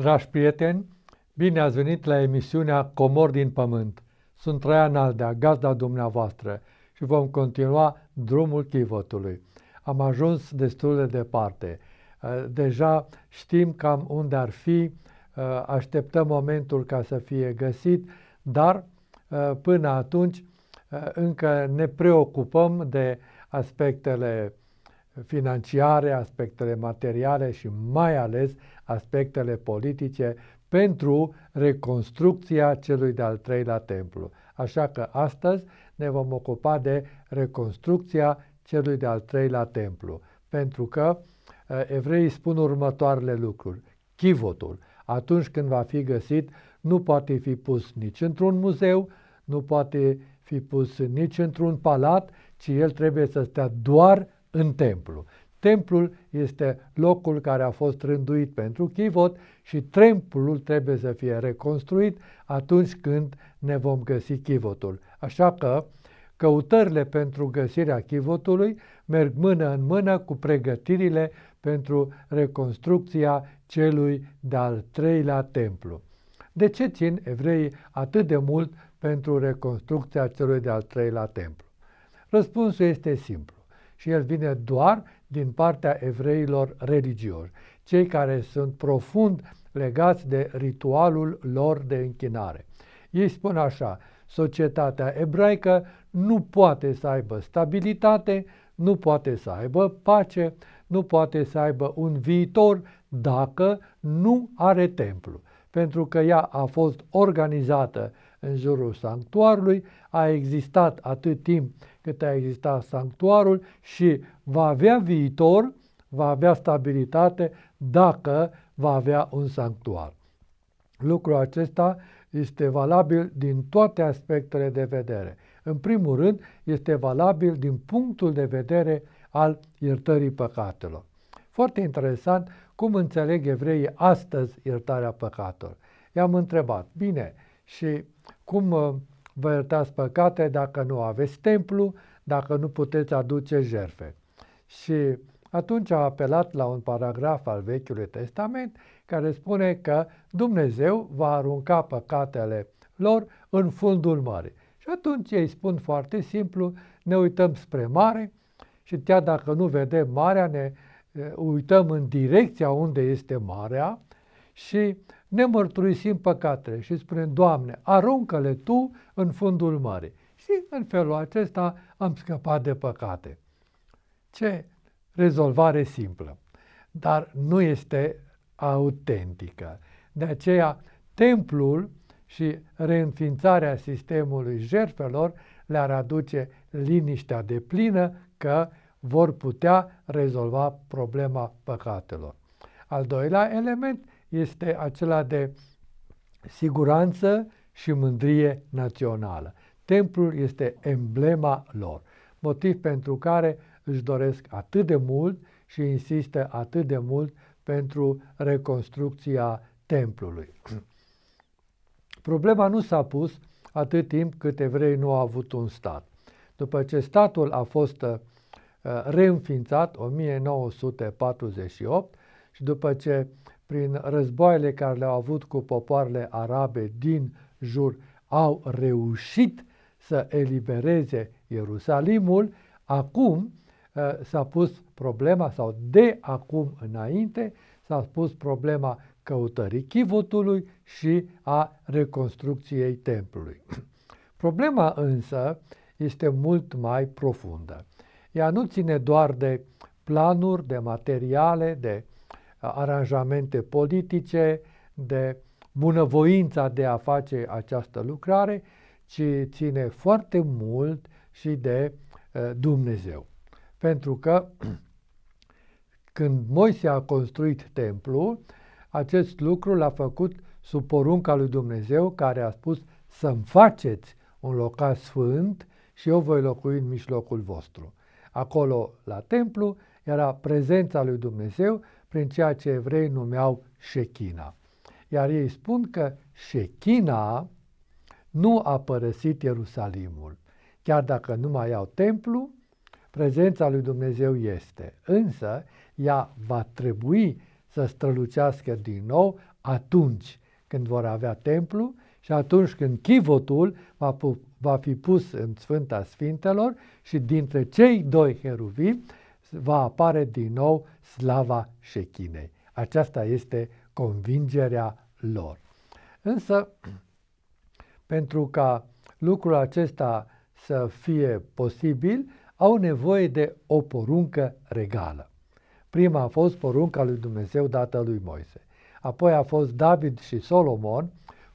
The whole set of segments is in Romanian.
Dragi prieteni, bine ați venit la emisiunea Comor din Pământ. Sunt Traian Aldea, gazda dumneavoastră și vom continua drumul chivotului. Am ajuns destul de departe. Eh, deja știm cam unde ar fi, eh, așteptăm momentul ca să fie găsit, dar eh, până atunci încă ne preocupăm de aspectele financiare, aspectele materiale și mai ales aspectele politice pentru reconstrucția celui de-al treilea templu. Așa că astăzi ne vom ocupa de reconstrucția celui de-al treilea templu, pentru că ă, evreii spun următoarele lucruri. Chivotul, atunci când va fi găsit, nu poate fi pus nici într-un muzeu, nu poate fi pus nici într-un palat, ci el trebuie să stea doar în templu. Templul este locul care a fost rânduit pentru chivot și templul trebuie să fie reconstruit atunci când ne vom găsi chivotul. Așa că căutările pentru găsirea chivotului merg mână în mână cu pregătirile pentru reconstrucția celui de-al treilea templu. De ce țin evreii atât de mult pentru reconstrucția celui de-al treilea templu? Răspunsul este simplu și el vine doar din partea evreilor religioși, cei care sunt profund legați de ritualul lor de închinare. Ei spun așa, societatea ebraică nu poate să aibă stabilitate, nu poate să aibă pace, nu poate să aibă un viitor dacă nu are templu, pentru că ea a fost organizată în jurul sanctuarului, a existat atât timp cât a existat sanctuarul și va avea viitor, va avea stabilitate dacă va avea un sanctuar. Lucrul acesta este valabil din toate aspectele de vedere. În primul rând, este valabil din punctul de vedere al iertării păcatelor. Foarte interesant cum înțeleg evreii astăzi iertarea păcatelor. I-am întrebat, bine, și cum uh, vă iertați păcate dacă nu aveți templu, dacă nu puteți aduce jerfe. Și atunci a apelat la un paragraf al Vechiului Testament care spune că Dumnezeu va arunca păcatele lor în fundul mării. Și atunci ei spun foarte simplu, ne uităm spre mare și chiar dacă nu vedem marea, ne uh, uităm în direcția unde este marea și ne mărturisim păcatele și spunem, Doamne, aruncă-le Tu în fundul mării. Și în felul acesta am scăpat de păcate. Ce rezolvare simplă, dar nu este autentică. De aceea, templul și reînființarea sistemului jertfelor le-ar aduce liniștea de plină că vor putea rezolva problema păcatelor. Al doilea element este acela de siguranță și mândrie națională. Templul este emblema lor, motiv pentru care își doresc atât de mult și insistă atât de mult pentru reconstrucția templului. Problema nu s-a pus atât timp cât evrei nu au avut un stat. După ce statul a fost uh, reînființat 1948 și după ce prin războaiele care le-au avut cu popoarele arabe din jur, au reușit să elibereze Ierusalimul, acum ă, s-a pus problema, sau de acum înainte, s-a pus problema căutării chivotului și a reconstrucției templului. Problema însă este mult mai profundă. Ea nu ține doar de planuri, de materiale, de aranjamente politice, de bunăvoința de a face această lucrare, ci ține foarte mult și de eh, Dumnezeu. Pentru că când Moise a construit templul, acest lucru l-a făcut sub porunca lui Dumnezeu care a spus să-mi faceți un locaș sfânt și eu voi locui în mijlocul vostru. Acolo, la templu, era prezența lui Dumnezeu prin ceea ce evrei numeau Shechina. Iar ei spun că Shechina nu a părăsit Ierusalimul. Chiar dacă nu mai au templu, prezența lui Dumnezeu este. Însă, ea va trebui să strălucească din nou atunci când vor avea templu și atunci când chivotul va, va fi pus în Sfânta Sfintelor și dintre cei doi heruvi va apare din nou slava șechinei. Aceasta este convingerea lor. Însă, pentru ca lucrul acesta să fie posibil, au nevoie de o poruncă regală. Prima a fost porunca lui Dumnezeu dată lui Moise. Apoi a fost David și Solomon,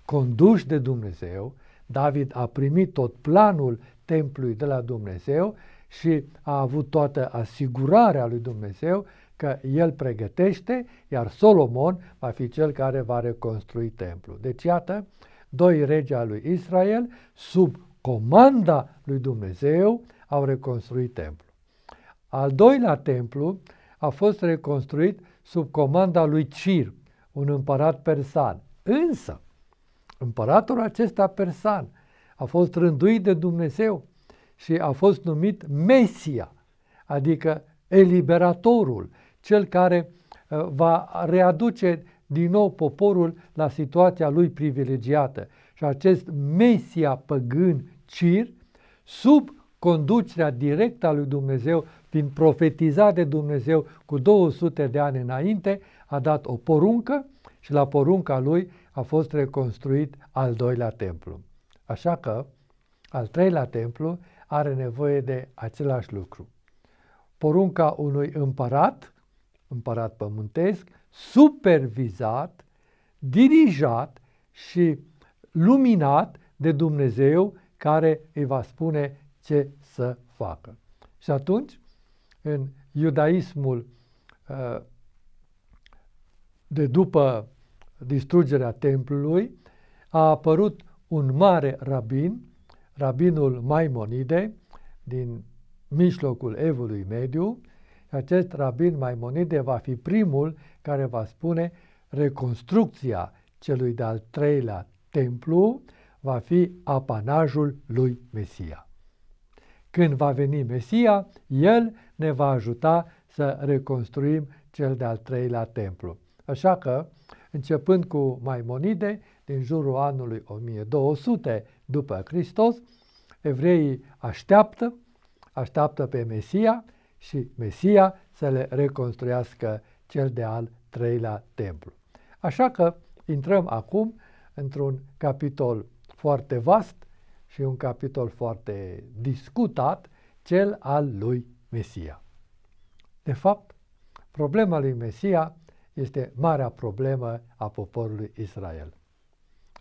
conduși de Dumnezeu. David a primit tot planul templului de la Dumnezeu și a avut toată asigurarea lui Dumnezeu că el pregătește, iar Solomon va fi cel care va reconstrui templul. Deci iată, doi regi al lui Israel, sub comanda lui Dumnezeu, au reconstruit templul. Al doilea templu a fost reconstruit sub comanda lui Cir, un împărat persan. Însă, împăratul acesta persan a fost rânduit de Dumnezeu și a fost numit Mesia, adică eliberatorul, cel care uh, va readuce din nou poporul la situația lui privilegiată. Și acest Mesia păgân Cir, sub conducerea directă a lui Dumnezeu, fiind profetizat de Dumnezeu cu 200 de ani înainte, a dat o poruncă și la porunca lui a fost reconstruit al doilea templu. Așa că al treilea templu are nevoie de același lucru. Porunca unui împărat, împărat pământesc, supervizat, dirijat și luminat de Dumnezeu care îi va spune ce să facă. Și atunci, în iudaismul uh, de după distrugerea templului, a apărut un mare rabin rabinul Maimonide din mijlocul evului mediu. Acest rabin Maimonide va fi primul care va spune reconstrucția celui de-al treilea templu va fi apanajul lui Mesia. Când va veni Mesia, el ne va ajuta să reconstruim cel de-al treilea templu. Așa că, începând cu Maimonide, din jurul anului 1200 după Hristos, evreii așteaptă, așteaptă pe Mesia și Mesia să le reconstruiască cel de al treilea templu. Așa că intrăm acum într-un capitol foarte vast și un capitol foarte discutat, cel al lui Mesia. De fapt, problema lui Mesia este marea problemă a poporului Israel.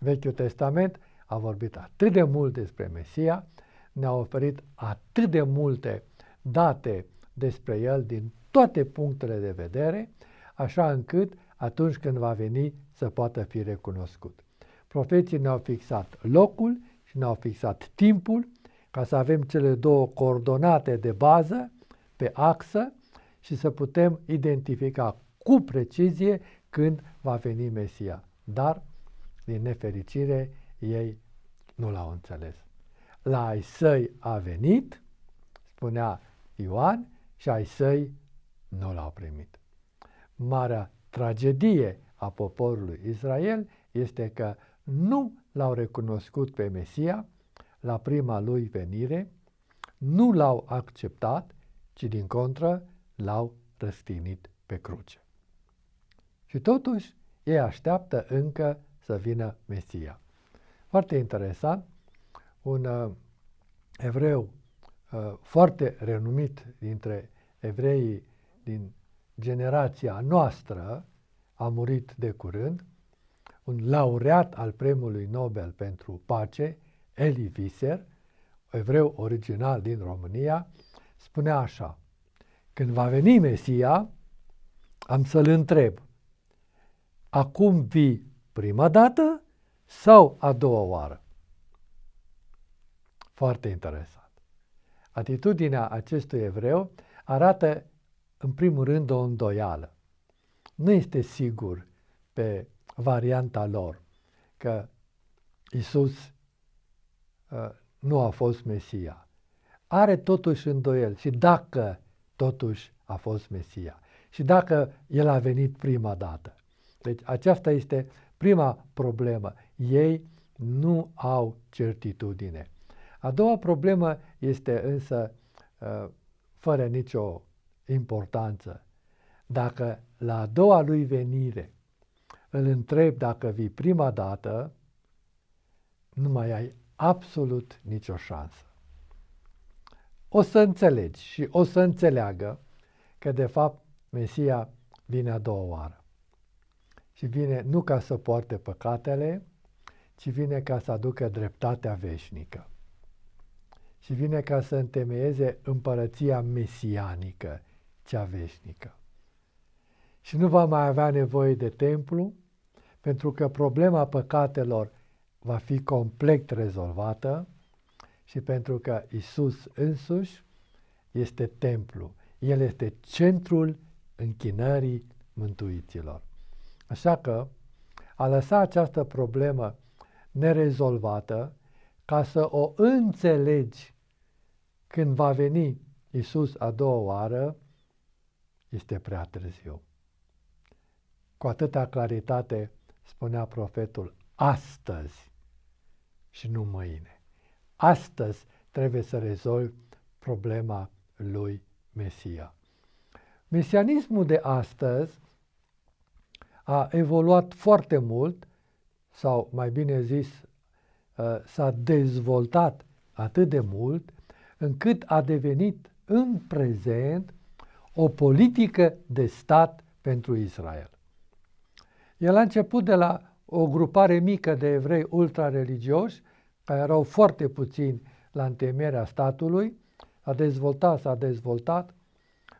Vechiul Testament a vorbit atât de mult despre Mesia, ne-a oferit atât de multe date despre el din toate punctele de vedere, așa încât atunci când va veni să poată fi recunoscut. Profeții ne-au fixat locul și ne-au fixat timpul ca să avem cele două coordonate de bază pe axă și să putem identifica cu precizie când va veni Mesia. Dar, din nefericire, ei nu l-au înțeles. La ai săi a venit, spunea Ioan, și ai săi nu l-au primit. Marea tragedie a poporului Israel este că nu l-au recunoscut pe Mesia la prima lui venire, nu l-au acceptat, ci din contră l-au răstinit pe cruce. Și totuși, ei așteaptă încă să vină Mesia foarte interesant, un uh, evreu uh, foarte renumit dintre evreii din generația noastră, a murit de curând, un laureat al premiului Nobel pentru pace, Eli Viser, evreu original din România, spunea așa, când va veni Mesia, am să-l întreb, acum vii prima dată sau a doua oară. Foarte interesant. Atitudinea acestui evreu arată, în primul rând, o îndoială. Nu este sigur pe varianta lor că Isus uh, ă, nu a fost Mesia. Are totuși îndoiel și dacă totuși a fost Mesia și dacă el a venit prima dată. Deci aceasta este prima problemă. Ei nu au certitudine. A doua problemă este însă ă, fără nicio importanță. Dacă la a doua lui venire îl întreb dacă vii prima dată, nu mai ai absolut nicio șansă. O să înțelegi și o să înțeleagă că de fapt Mesia vine a doua oară. Și vine nu ca să poarte păcatele, ci vine ca să aducă dreptatea veșnică. Și vine ca să întemeieze împărăția mesianică, cea veșnică. Și nu va mai avea nevoie de templu, pentru că problema păcatelor va fi complet rezolvată și pentru că Isus însuși este templu. El este centrul închinării mântuiților. Așa că a lăsa această problemă nerezolvată, ca să o înțelegi când va veni Isus a doua oară, este prea târziu. Cu atâta claritate spunea profetul, astăzi și nu mâine. Astăzi trebuie să rezolvi problema lui Mesia. Mesianismul de astăzi a evoluat foarte mult sau mai bine zis, uh, s-a dezvoltat atât de mult încât a devenit în prezent o politică de stat pentru Israel. El a început de la o grupare mică de evrei ultrareligioși, care erau foarte puțini la întemeierea statului, a dezvoltat, s-a dezvoltat,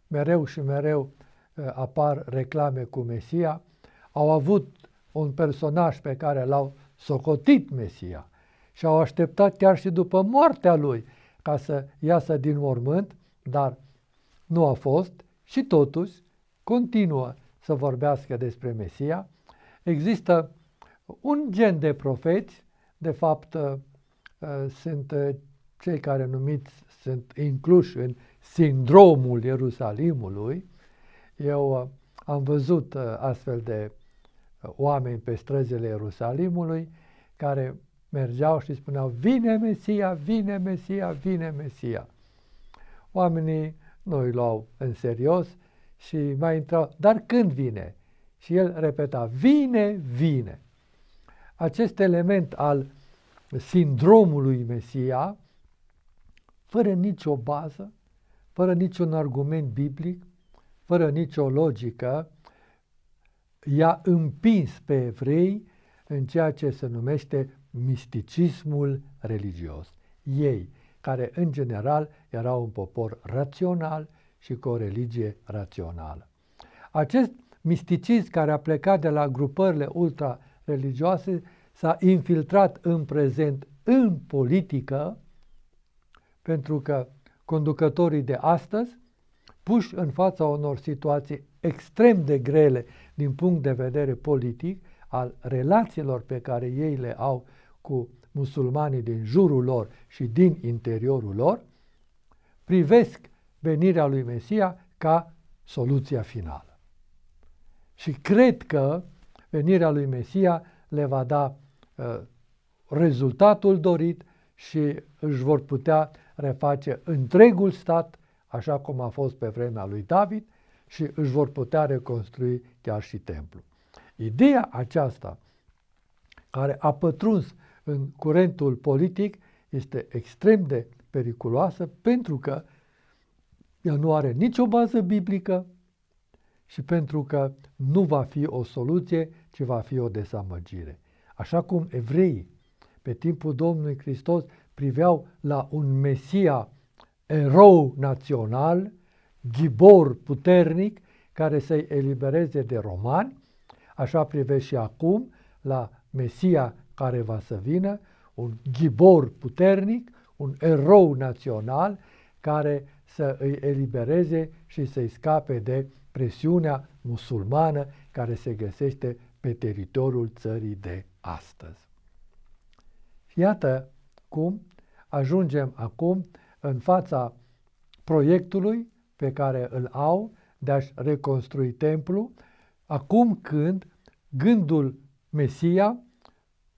mereu și mereu uh, apar reclame cu Mesia, au avut un personaj pe care l-au socotit Mesia și au așteptat chiar și după moartea lui ca să iasă din mormânt, dar nu a fost și totuși continuă să vorbească despre Mesia. Există un gen de profeți, de fapt uh, uh, sunt uh, cei care numiți sunt incluși în sindromul Ierusalimului. Eu am văzut astfel de oameni pe străzile Ierusalimului care mergeau și spuneau, vine Mesia, vine Mesia, vine Mesia. Oamenii nu îi luau în serios și mai intrau, dar când vine? Și el repeta, vine, vine. Acest element al sindromului Mesia, fără nicio bază, fără niciun argument biblic, fără nicio logică, i-a împins pe evrei în ceea ce se numește misticismul religios. Ei, care în general erau un popor rațional și cu o religie rațională. Acest misticism care a plecat de la grupările ultra-religioase s-a infiltrat în prezent în politică, pentru că conducătorii de astăzi, puși în fața unor situații extrem de grele din punct de vedere politic al relațiilor pe care ei le au cu musulmanii din jurul lor și din interiorul lor, privesc venirea lui Mesia ca soluția finală. Și cred că venirea lui Mesia le va da uh, rezultatul dorit și își vor putea reface întregul stat, așa cum a fost pe vremea lui David, și își vor putea reconstrui chiar și templu. Ideea aceasta care a pătruns în curentul politic este extrem de periculoasă pentru că ea nu are nicio bază biblică și pentru că nu va fi o soluție, ci va fi o desamăgire. Așa cum evreii pe timpul Domnului Hristos priveau la un Mesia erou național, ghibor puternic care să-i elibereze de romani, așa privește și acum la Mesia care va să vină, un ghibor puternic, un erou național care să îi elibereze și să-i scape de presiunea musulmană care se găsește pe teritoriul țării de astăzi. Iată cum ajungem acum în fața proiectului pe care îl au de a-și reconstrui templu, acum când gândul Mesia,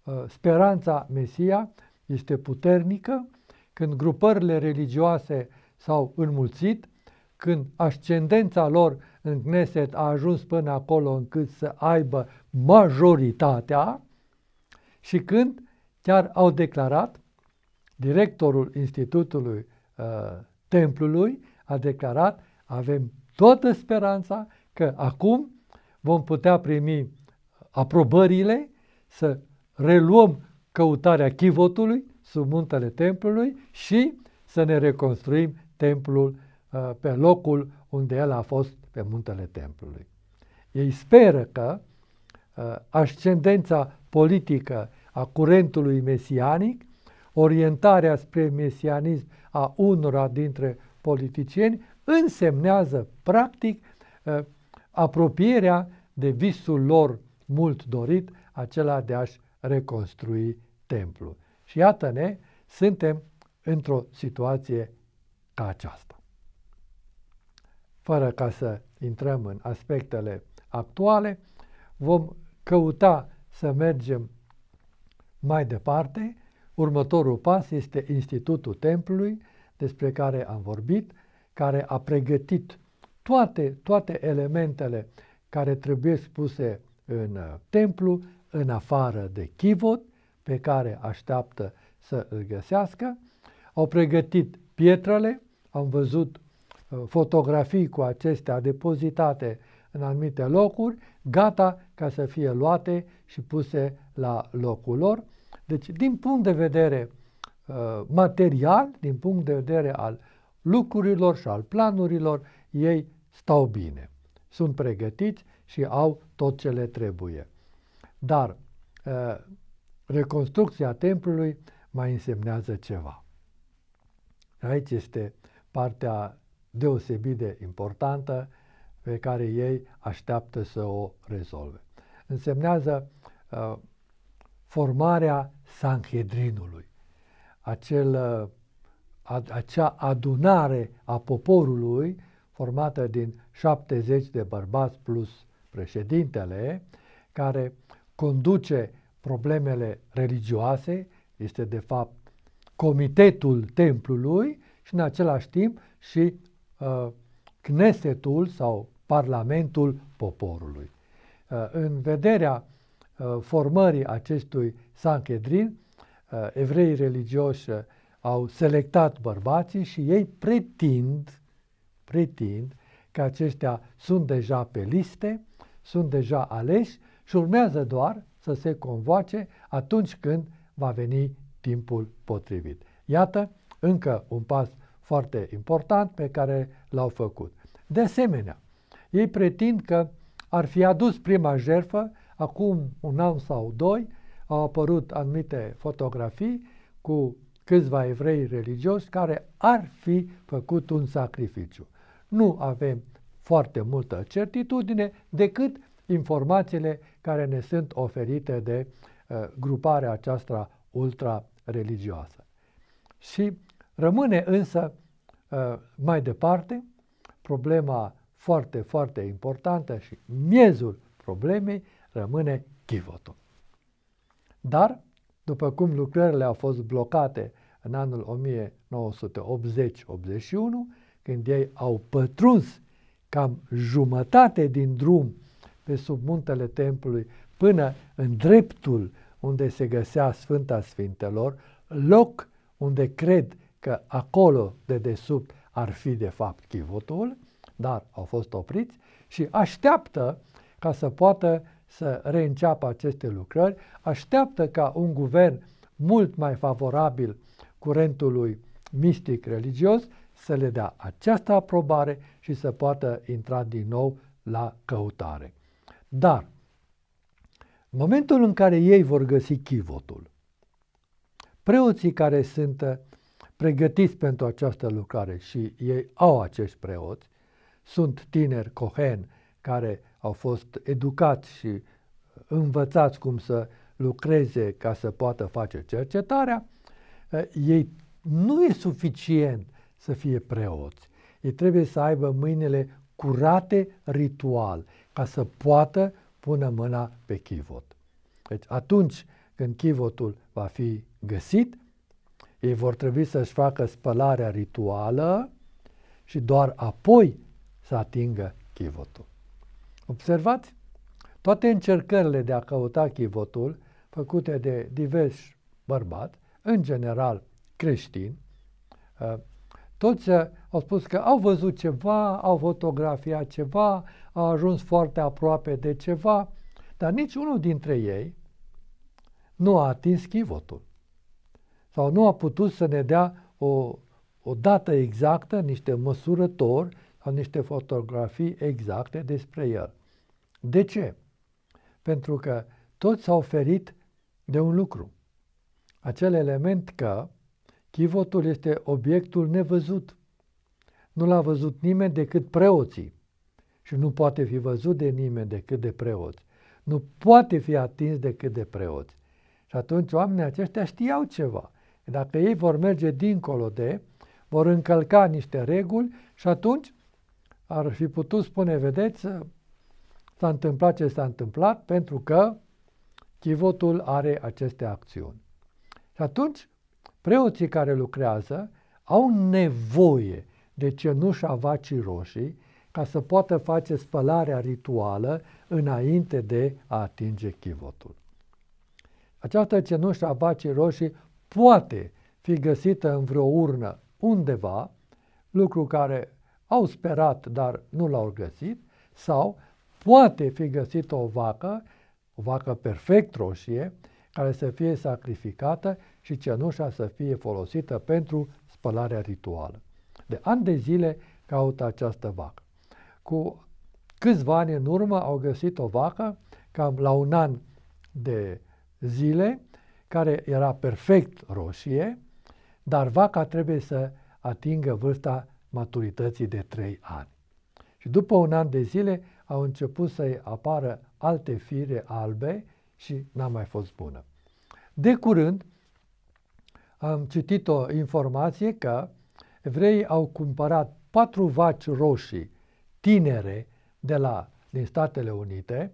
ă, speranța Mesia este puternică, când grupările religioase s-au înmulțit, când ascendența lor în Gneset a ajuns până acolo încât să aibă majoritatea și când chiar au declarat directorul Institutului uh, Templului a declarat, avem toată speranța că acum vom putea primi uh, aprobările, să reluăm căutarea chivotului sub muntele templului și să ne reconstruim templul uh, pe locul unde el a fost pe muntele templului. Ei speră că uh, ascendența politică a curentului mesianic, orientarea spre mesianism a unora dintre politicieni însemnează practic ă, apropierea de visul lor mult dorit, acela de a-și reconstrui templul. Și iată-ne, suntem într-o situație ca aceasta. Fără ca să intrăm în aspectele actuale, vom căuta să mergem mai departe. Următorul pas este Institutul Templului, despre care am vorbit, care a pregătit toate, toate elementele care trebuie spuse în uh, templu, în afară de chivot, pe care așteaptă să îl găsească. Au pregătit pietrele, am văzut uh, fotografii cu acestea depozitate în anumite locuri, gata ca să fie luate și puse la locul lor. Deci, din punct de vedere Uh, material, din punct de vedere al lucrurilor și al planurilor, ei stau bine. Sunt pregătiți și au tot ce le trebuie. Dar uh, reconstrucția templului mai însemnează ceva. Aici este partea deosebit de importantă pe care ei așteaptă să o rezolve. Însemnează uh, formarea Sanhedrinului acel, uh, acea adunare a poporului formată din 70 de bărbați plus președintele, care conduce problemele religioase, este de fapt comitetul templului și în același timp și uh, Knesetul sau Parlamentul poporului. Uh, în vederea uh, formării acestui Sanhedrin, Uh, evrei religioși au selectat bărbații și ei pretind, pretind că aceștia sunt deja pe liste, sunt deja aleși și urmează doar să se convoace atunci când va veni timpul potrivit. Iată încă un pas foarte important pe care l-au făcut. De asemenea, ei pretind că ar fi adus prima jerfă acum un an sau doi au apărut anumite fotografii cu câțiva evrei religioși care ar fi făcut un sacrificiu. Nu avem foarte multă certitudine decât informațiile care ne sunt oferite de uh, gruparea aceasta ultra-religioasă. Și rămâne însă uh, mai departe problema foarte, foarte importantă și miezul problemei rămâne chivotul. Dar, după cum lucrările au fost blocate în anul 1980-81, când ei au pătruns cam jumătate din drum pe sub muntele templului până în dreptul unde se găsea Sfânta Sfintelor, loc unde cred că acolo de desubt ar fi de fapt chivotul, dar au fost opriți și așteaptă ca să poată să reînceapă aceste lucrări, așteaptă ca un guvern mult mai favorabil curentului mistic religios să le dea această aprobare și să poată intra din nou la căutare. Dar, în momentul în care ei vor găsi chivotul, preoții care sunt uh, pregătiți pentru această lucrare și ei au acești preoți, sunt tineri cohen care au fost educați și uh, învățați cum să lucreze ca să poată face cercetarea, uh, ei nu e suficient să fie preoți. Ei trebuie să aibă mâinile curate ritual ca să poată pune mâna pe chivot. Deci atunci când chivotul va fi găsit, ei vor trebui să-și facă spălarea rituală și doar apoi să atingă chivotul. Observați? Toate încercările de a căuta chivotul făcute de diversi bărbați, în general creștini, ă, toți ă, au spus că au văzut ceva, au fotografiat ceva, au ajuns foarte aproape de ceva, dar nici unul dintre ei nu a atins chivotul sau nu a putut să ne dea o, o dată exactă, niște măsurători niște fotografii exacte despre el. De ce? Pentru că toți s-au ferit de un lucru. Acel element că chivotul este obiectul nevăzut. Nu l-a văzut nimeni decât preoții și nu poate fi văzut de nimeni decât de preoți. Nu poate fi atins decât de preoți. Și atunci oamenii aceștia știau ceva. Dacă ei vor merge dincolo de, vor încălca niște reguli și atunci ar fi putut spune, vedeți, s-a întâmplat ce s-a întâmplat pentru că chivotul are aceste acțiuni. Și atunci, preoții care lucrează au nevoie de cenușa vacii roșii ca să poată face spălarea rituală înainte de a atinge chivotul. Această cenușă a vacii roșii poate fi găsită în vreo urnă undeva, lucru care au sperat, dar nu l-au găsit, sau poate fi găsit o vacă, o vacă perfect roșie, care să fie sacrificată și cenușa să fie folosită pentru spălarea rituală. De ani de zile caută această vacă. Cu câțiva ani în urmă au găsit o vacă, cam la un an de zile, care era perfect roșie, dar vaca trebuie să atingă vârsta maturității de 3 ani. Și după un an de zile au început să-i apară alte fire albe și n-a mai fost bună. De curând am citit o informație că evreii au cumpărat patru vaci roșii tinere de la, din Statele Unite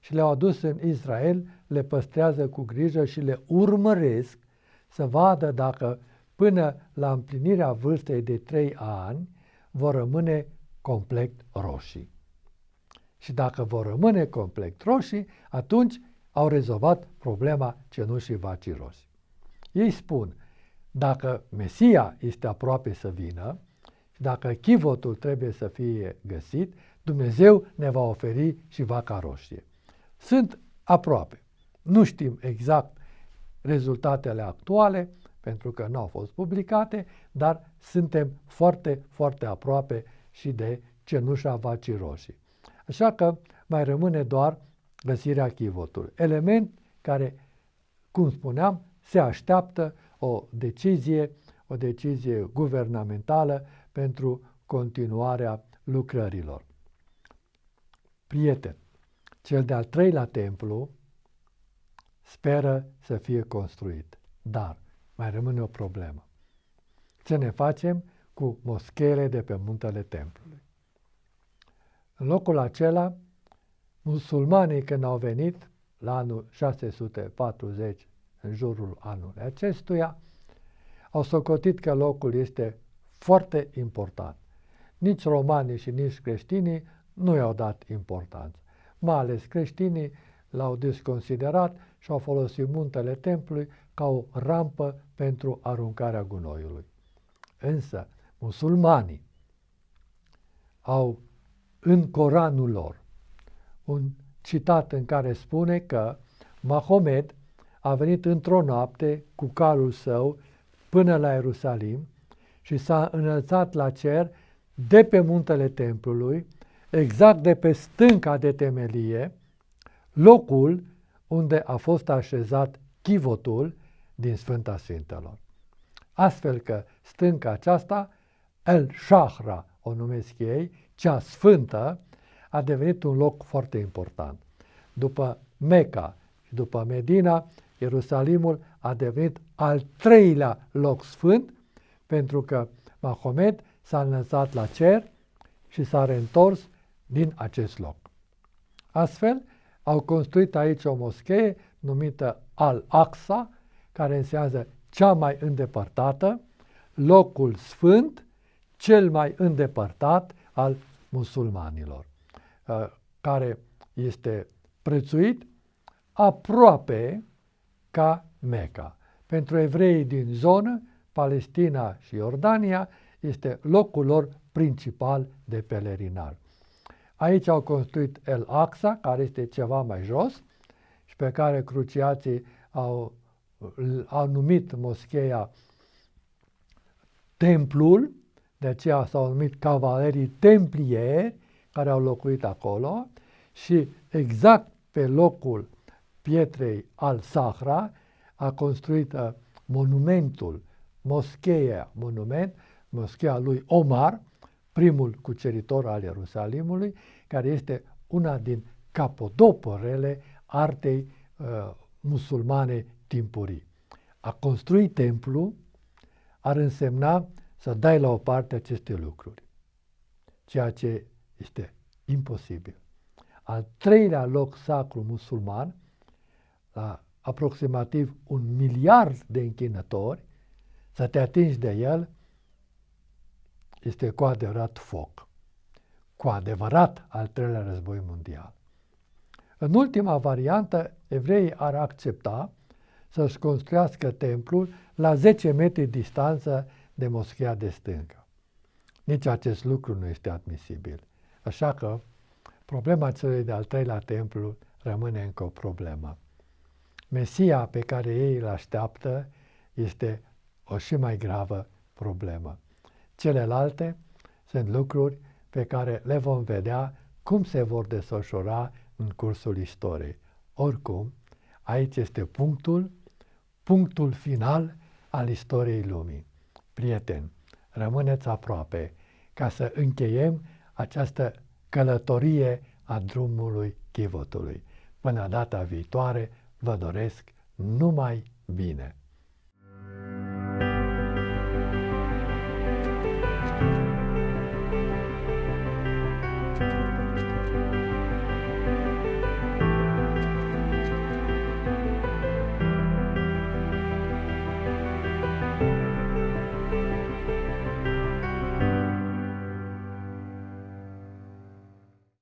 și le-au adus în Israel, le păstrează cu grijă și le urmăresc să vadă dacă până la împlinirea vârstei de 3 ani, vor rămâne complet roșii. Și dacă vor rămâne complet roșii, atunci au rezolvat problema cenușii vaciroși. Ei spun, dacă Mesia este aproape să vină și dacă chivotul trebuie să fie găsit, Dumnezeu ne va oferi și vaca roșie. Sunt aproape. Nu știm exact rezultatele actuale, pentru că nu au fost publicate, dar suntem foarte, foarte aproape și de cenușa vacii roșii. Așa că mai rămâne doar găsirea chivotului. Element care, cum spuneam, se așteaptă o decizie, o decizie guvernamentală pentru continuarea lucrărilor. Prieten, cel de-al treilea templu speră să fie construit, dar mai rămâne o problemă. Ce ne facem cu moschele de pe muntele templului? În locul acela, musulmanii când au venit la anul 640, în jurul anului acestuia, au socotit că locul este foarte important. Nici romanii și nici creștinii nu i-au dat importanță. Mai ales creștinii l-au desconsiderat și au folosit muntele templului ca o rampă pentru aruncarea gunoiului. Însă, musulmanii au în Coranul lor un citat în care spune că Mahomed a venit într-o noapte cu calul său până la Ierusalim și s-a înălțat la cer de pe muntele templului, exact de pe stânca de temelie, locul unde a fost așezat chivotul din Sfânta Sfintelor. Astfel că stânca aceasta, El Shahra o numesc ei, cea sfântă, a devenit un loc foarte important. După Meca și după Medina, Ierusalimul a devenit al treilea loc sfânt, pentru că Mahomet s-a înălțat la cer și s-a reîntors din acest loc. Astfel, au construit aici o moschee numită Al-Aqsa, care înseamnă cea mai îndepărtată, locul sfânt, cel mai îndepărtat al musulmanilor, uh, care este prețuit aproape ca Meca. Pentru evreii din zonă, Palestina și Iordania este locul lor principal de pelerinar. Aici au construit El Aqsa, care este ceva mai jos și pe care cruciații au a numit moscheia templul, de aceea s-au numit cavalerii templieri care au locuit acolo și exact pe locul pietrei al Sahra a construit uh, monumentul, moscheea, monument, moscheia lui Omar, primul cuceritor al Ierusalimului, care este una din capodoporele artei uh, musulmane timpurii. A construi templu ar însemna să dai la o parte aceste lucruri, ceea ce este imposibil. Al treilea loc sacru musulman, la aproximativ un miliard de închinători, să te atingi de el este cu adevărat foc. Cu adevărat al treilea război mondial. În ultima variantă, evreii ar accepta să-și construiască templul la 10 metri distanță de moschea de stâncă. Nici acest lucru nu este admisibil. Așa că problema celui de-al treilea templu rămâne încă o problemă. Mesia pe care ei îl așteaptă este o și mai gravă problemă. Celelalte sunt lucruri pe care le vom vedea cum se vor desfășura în cursul istoriei. Oricum, aici este punctul punctul final al istoriei lumii. Prieteni, rămâneți aproape ca să încheiem această călătorie a drumului chivotului. Până data viitoare, vă doresc numai bine!